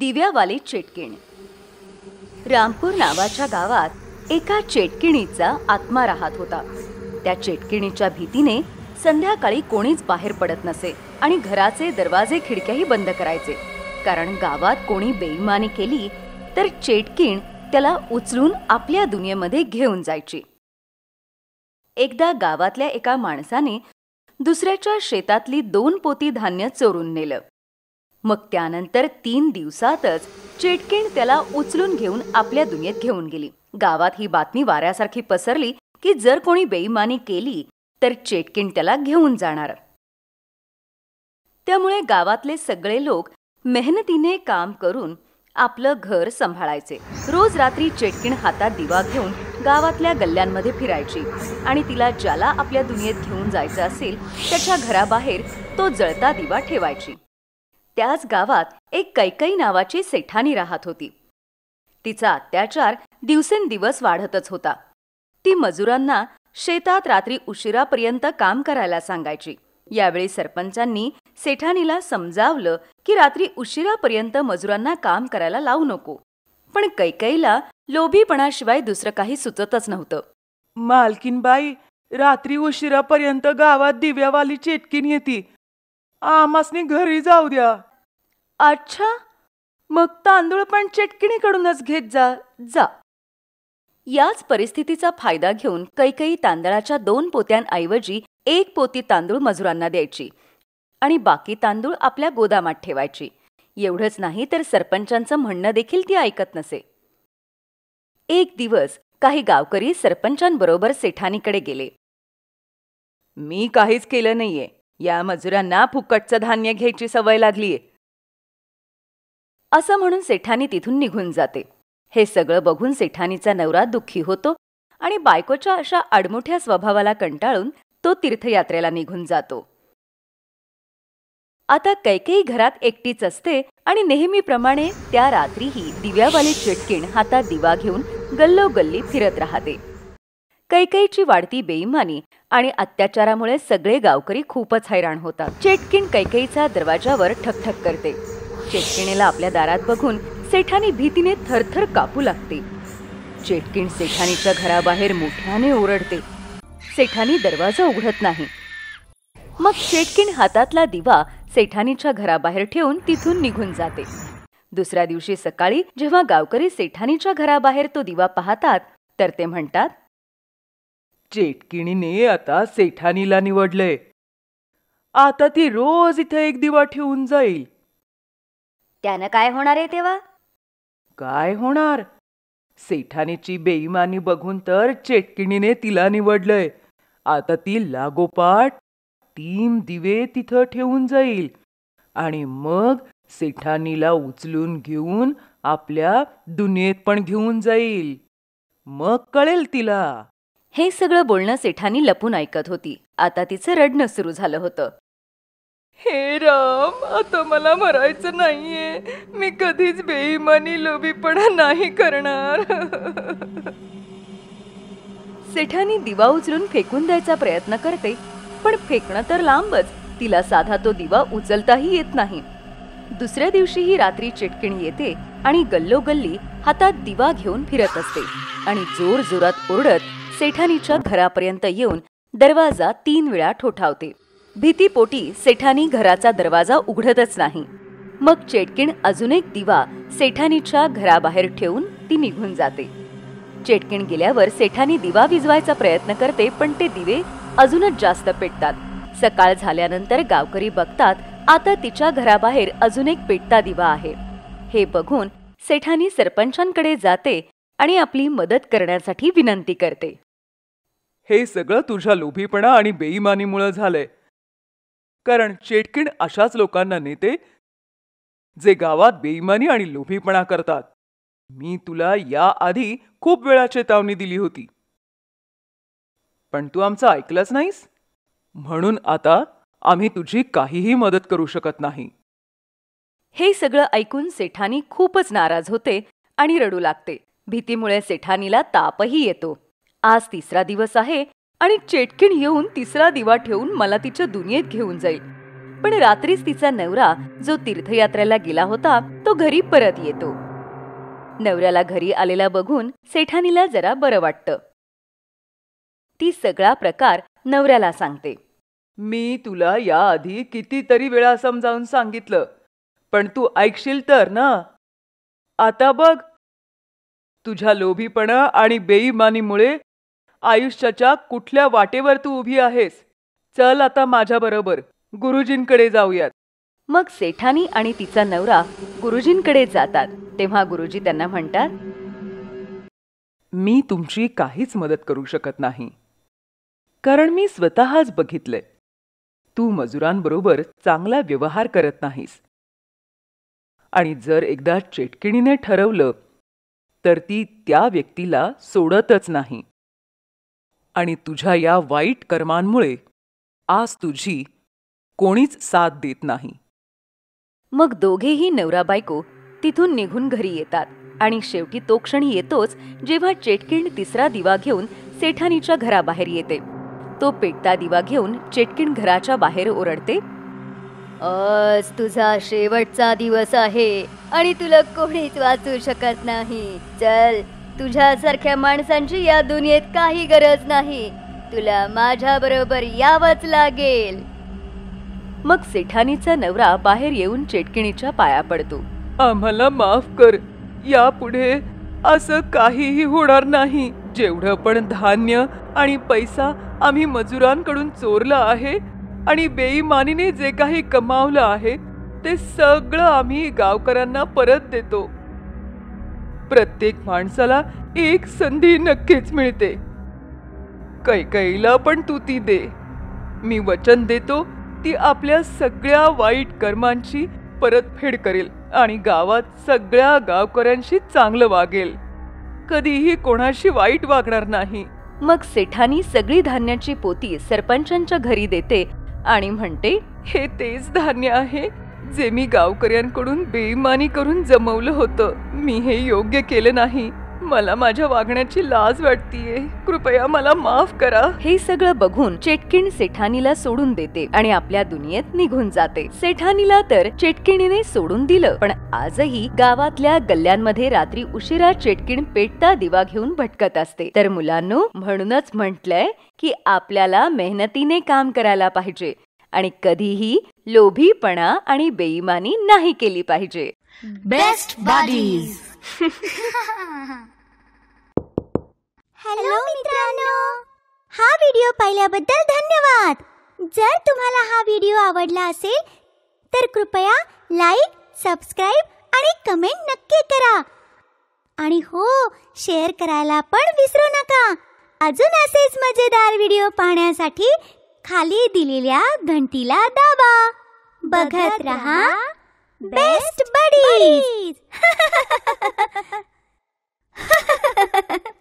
दिव्यावाले चेटकिण रामपूर नावाच्या गावात एका चेटकिणीचा आत्मा राहत होता त्या चेटकिणीच्या भीतीने संध्याकाळी कोणीच बाहेर पडत नसे आणि घराचे दरवाजे खिडक्याही बंद करायचे कारण गावात कोणी बेईमानी केली तर चेटकिण त्याला उचलून आपल्या दुनियेमध्ये घेऊन जायची एकदा गावातल्या एका माणसाने दुसऱ्याच्या शेतातली दोन पोती धान्य चोरून नेलं मग त्यानंतर तीन दिवसातच चेटकिण त्याला उचलून घेऊन आपल्या दुनियेत घेऊन गेली गावात ही बातमी वाऱ्यासारखी पसरली की जर कोणी बेईमानी केली तर चेटकिण त्याला घेऊन जाणार त्यामुळे गावातले सगळे लोक मेहनतीने काम करून आपलं घर सांभाळायचे रोज रात्री चेटकिण हातात दिवा घेऊन गावातल्या गल्ल्यांमध्ये फिरायची आणि तिला ज्याला आपल्या दुनियेत घेऊन जायचं असेल त्याच्या घराबाहेर तो जळता दिवा ठेवायची त्याच गावात एक कैकई नावाची सेठानी राहत होती तिचा अत्याचार दिवसेंदिवस वाढतच होता ती मजुरांना शेतात रात्री उशिरापर्यंत काम करायला सांगायची यावेळी सरपंचांनी सेठानीला समजावलं की रात्री उशिरापर्यंत मजुरांना काम करायला लावू नको पण कैकईला लोभीपणाशिवाय दुसरं काही सुचतच नव्हतं मालकीनबाई रात्री उशिरापर्यंत गावात दिव्यावाली चेटकीन येते आमासनी घरी जाऊ द्या अच्छा मग तांदूळ पण चेटकिणीकडूनच घेत जा जा याच परिस्थितीचा फायदा घेऊन कैकई तांदळाच्या दोन पोत्यांऐवजी एक पोती तांदूळ मजुरांना द्यायची आणि बाकी तांदूळ आपल्या गोदामात ठेवायची एवढंच नाही तर सरपंचांचं म्हणणं देखील ती ऐकत नसे एक दिवस काही गावकरी सरपंचांबरोबर सेठानीकडे गेले मी काहीच केलं नाहीये या मजुरांना फुकटचं धान्य घ्यायची सवय लागलीये असं म्हणून सेठानी तिथून निघून जाते हे सगळं बघून सेठानीचा नवरा दुःखी होतो आणि बायकोच्या अशा आडमोठ्या स्वभावाला कंटाळून तो तीर्थयात्रेला निघून जातो आता कैकेई घरात एकटीच असते आणि नेहमीप्रमाणे त्या रात्रीही दिव्यावाली चिटकीण हातात दिवा घेऊन गल्लोगल्ली फिरत राहते कैकईची वाढती बेईमानी आणि अत्याचारामुळे सगळे गावकरी खूपच हैराण होतात चेटकीण कैकेयीचा दरवाजावर ठकठक करते चेटकिणीला आपल्या दारात बघून सेठानी भीतीने थरथर कापू लागते चेटकिण सेठानीच्या घराबाहेर मोठ्याने ओरडते सेठानी दरवाजा उघडत नाही मग शेटकिण हातातला दिवा सेठानीच्या घराबाहेर ठेवून तिथून निघून जाते दुसऱ्या दिवशी सकाळी जेव्हा गावकरी सेठानीच्या घराबाहेर तो दिवा पाहतात तर ते म्हणतात चेटकिणीने आता सेठानीला निवडले आता ती रोज इथे एक दिवा ठेवून जाईल त्यानं काय होणार आहे तेव्हा काय होणार सेठानीची बेईमानी बघून तर चेटकिणीने तिला निवडलंय आता ती लागोपाठ तीन दिवे तिथं ठेवून जाईल आणि मग सेठानीला उचलून घेऊन आपल्या दुनियेत पण घेऊन जाईल मग कळेल तिला हे सगळं बोलणं सेठानी लपून ऐकत होती आता तिचं रडणं सुरू झालं होतं हे राम आता मला मरायचं नाहीये मी कधीच बेईमानी लोभीपणा नाही करणार सेठानी दिवा उचलून फेकून द्यायचा प्रयत्न करते पण फेकणं तर लांबच तिला साधा तो दिवा उचलताही येत नाही दुसऱ्या दिवशीही रात्री चिटकिणी येते आणि गल्लोगल्ली हातात दिवा घेऊन फिरत असते आणि जोरजोरात ओरडत सेठानीच्या घरापर्यंत येऊन दरवाजा तीन वेळा ठोठावते भीतीपोटी सेठानी घराचा दरवाजा उघडतच नाही मग चेटकिण अजून एक दिवा सेठानीच्या घराबाहेर ठेवून ती निघून जाते चेटकिण गेल्यावर सेठानी दिवा विजवायचा प्रयत्न करते पण ते दिवे अजूनच जास्त पेटतात सकाळ झाल्यानंतर गावकरी बघतात आता तिच्या घराबाहेर अजून एक पेटता दिवा आहे हे बघून सेठानी सरपंचांकडे जाते आणि आपली मदत करण्यासाठी विनंती करते हे सगळं तुझ्या लोभीपणा आणि बेईमानीमुळे झालंय कारण चेटकिण अशाच लोकांना नेते जे गावात बेईमानी आणि लोभीपणा करतात मी तुला याआधी खूप वेळा चेतावणी दिली होती पण तू आमचं ऐकलंच नाहीस म्हणून आता आम्ही तुझी काहीही मदत करू शकत नाही हे सगळं ऐकून सेठानी खूपच नाराज होते आणि रडू लागते भीतीमुळे सेठानीला तापही येतो आज तिसरा दिवस आहे आणि चेटकिण येऊन तिसरा दिवा ठेवून मला तिच्या दुनियेत घेऊन जाईल पण रात्रीच तिचा नवरा जो तीर्थयात्रेला गेला होता तो घरी परत येतो नवऱ्याला घरी आलेला बघून सेठानीला जरा बरं वाटतं ती सगळा प्रकार नवऱ्याला सांगते मी तुला याआधी कितीतरी वेळा समजावून सांगितलं पण तू ऐकशील तर ना आता बघ तुझ्या लोभीपणा आणि बेईमानीमुळे आयुष्याच्या कुठल्या वाटेवर तू उभी आहेस चल आता माझ्याबरोबर गुरुजींकडे जाऊयात मग सेठानी आणि तिचा नवरा गुरुजींकडे जातात तेव्हा गुरुजी त्यांना म्हणतात मी तुमची काहीच मदत करू शकत नाही कारण मी स्वतःच बघितलंय तू मजुरांबरोबर चांगला व्यवहार करत नाहीस आणि जर एकदा चेटकिणीने ठरवलं तर ती त्या व्यक्तीला सोडतच नाही आणि तुझ्या या वाईट कर्मांमुळे आज तुझी कोणीच साथ देत नाही मग दोघेही नवरा बायको तिथून निघून घरी येतात आणि शेवटी तो क्षण येतोच जेव्हा चेटकिण तिसरा दिवा घेऊन सेठानीच्या घराबाहेर येते तो पेटता दिवा घेऊन चेटकिण घराच्या बाहेर ओरडते आज तुझा शेवटचा दिवस आहे आणि तुला कोणीच वाचू शकत नाही चल तुझ्यासारख्या माणसांची या दुनियेत काही गरज नाही तुला माझ्याबरोबर यावंच लागेल मग सेठानीचा नवरा बाहेर येऊन चेटकिणीच्या पाया पडतो आम्हाला माफ कर यापुढे असं काहीही होणार नाही जेवढं पण धान्य आणि पैसा आम्ही मजुरांकडून चोरला आहे आणि बेईमानीने जे काही कमावलं आहे ते सगळं आम्ही गावकऱ्यांना परत देतो प्रत्येक माणसाला एक संधी नक्कीच मिळते कैकईला पण तू ती दे मी वचन देतो ती आपल्या सगळ्या वाईट कर्मांची परतफेड करेल आणि गावात सगळ्या गावकऱ्यांशी चांगलं वागेल कधीही कोणाशी वाईट वागणार नाही मग सेठानी सगळी धान्याची पोती सरपंचांच्या घरी देते आणि म्हणते हे तेच धान्य आहे जे मी गावकऱ्यांकडून बेईमानी करून जमवलं होतं मी हे योग्य केलं नाही मला माझ्या वागण्याची लाज वाटतीये कृपया मला माफ करा हे सगळं बघून चेटकिण सेठानीला सोडून देते आणि आपल्या दुनियेत निघून जाते सेठानीला तर चेटकिणीने सोडून दिलं पण आजही गावातल्या गल्ल्यांमध्ये रात्री उशिरा चेटकिण पेटता दिवा घेऊन भटकत असते तर मुलांनो म्हणूनच म्हटलंय की आपल्याला मेहनतीने काम करायला पाहिजे आणि कधीही लोभीपणा आणि बेईमानी नाही केली पाहिजे बेस्ट बॉडीज हॅलो मित्रांनो हा व्हिडिओ पाहिल्याबद्दल धन्यवाद जर तुम्हाला हा व्हिडिओ आवडला असेल तर कृपया लाईक सबस्क्राईब आणि कमेंट नक्की करा आणि हो शेअर करायला पण विसरू नका अजून असेच मजेदार व्हिडिओ पाहण्यासाठी खाली दिलेल्या घंटीला दाबा बघत रहा बेस्ट बडी